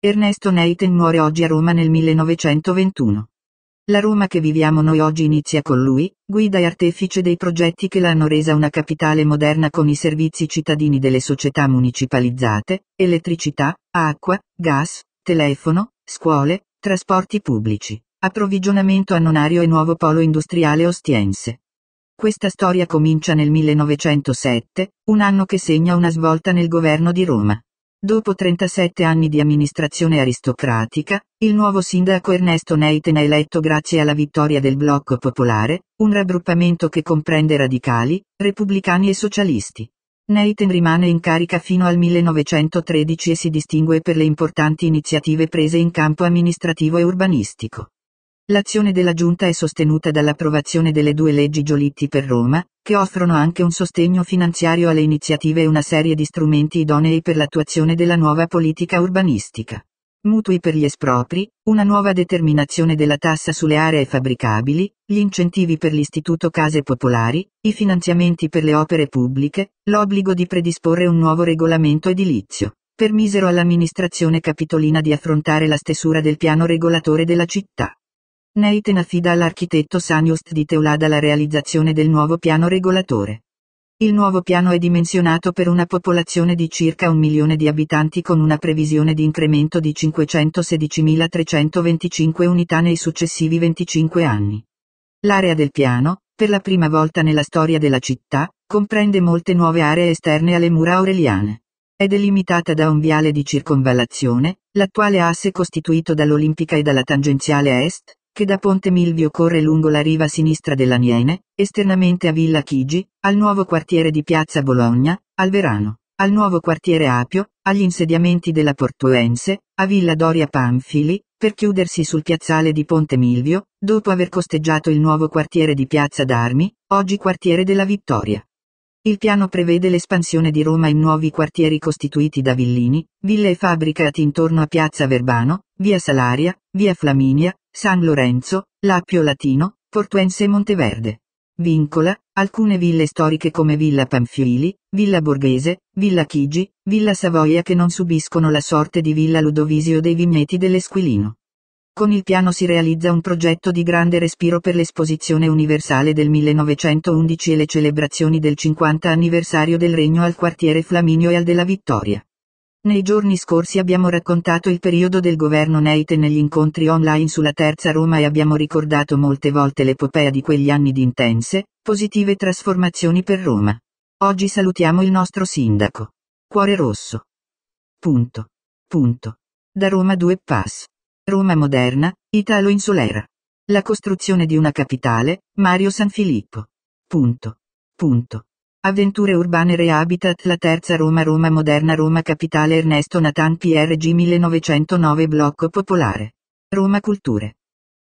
Ernesto Neiten muore oggi a Roma nel 1921. La Roma che viviamo noi oggi inizia con lui, guida e artefice dei progetti che l'hanno resa una capitale moderna con i servizi cittadini delle società municipalizzate, elettricità, acqua, gas, telefono, scuole, trasporti pubblici, approvvigionamento annonario e nuovo polo industriale ostiense. Questa storia comincia nel 1907, un anno che segna una svolta nel governo di Roma. Dopo 37 anni di amministrazione aristocratica, il nuovo sindaco Ernesto Neiten è eletto grazie alla vittoria del Blocco Popolare, un raggruppamento che comprende radicali, repubblicani e socialisti. Neiten rimane in carica fino al 1913 e si distingue per le importanti iniziative prese in campo amministrativo e urbanistico. L'azione della Giunta è sostenuta dall'approvazione delle due leggi Giolitti per Roma, che offrono anche un sostegno finanziario alle iniziative e una serie di strumenti idonei per l'attuazione della nuova politica urbanistica. Mutui per gli espropri, una nuova determinazione della tassa sulle aree fabbricabili, gli incentivi per l'Istituto Case Popolari, i finanziamenti per le opere pubbliche, l'obbligo di predisporre un nuovo regolamento edilizio. Permisero all'amministrazione capitolina di affrontare la stesura del piano regolatore della città. Neiten affida all'architetto Sanjust di Teulada la realizzazione del nuovo piano regolatore. Il nuovo piano è dimensionato per una popolazione di circa un milione di abitanti con una previsione di incremento di 516.325 unità nei successivi 25 anni. L'area del piano, per la prima volta nella storia della città, comprende molte nuove aree esterne alle mura aureliane. È delimitata da un viale di circonvallazione, l'attuale asse costituito dall'Olimpica e dalla tangenziale est, che da Ponte Milvio corre lungo la riva sinistra dell'Aniene, esternamente a Villa Chigi, al nuovo quartiere di Piazza Bologna, al Verano, al nuovo quartiere Apio, agli insediamenti della Portuense, a Villa Doria Panfili, per chiudersi sul piazzale di Ponte Milvio, dopo aver costeggiato il nuovo quartiere di Piazza d'Armi, oggi quartiere della Vittoria. Il piano prevede l'espansione di Roma in nuovi quartieri costituiti da villini, ville e fabbricati intorno a Piazza Verbano, via Salaria, via Flaminia, San Lorenzo, Lappio Latino, Portuense e Monteverde. Vincola, alcune ville storiche come Villa Panfili, Villa Borghese, Villa Chigi, Villa Savoia che non subiscono la sorte di Villa Ludovisio dei Vigneti dell'Esquilino. Con il piano si realizza un progetto di grande respiro per l'esposizione universale del 1911 e le celebrazioni del 50 anniversario del regno al quartiere Flaminio e al della Vittoria. Nei giorni scorsi abbiamo raccontato il periodo del governo Neite negli incontri online sulla Terza Roma e abbiamo ricordato molte volte l'epopea di quegli anni di intense, positive trasformazioni per Roma. Oggi salutiamo il nostro sindaco. Cuore rosso. Punto. Punto. Da Roma 2 pass. Roma moderna, Italo insulera. La costruzione di una capitale, Mario San Filippo. Punto. Punto. Avventure urbane Rehabitat La Terza Roma Roma Moderna Roma Capitale Ernesto Natan PRG 1909 Blocco Popolare. Roma Culture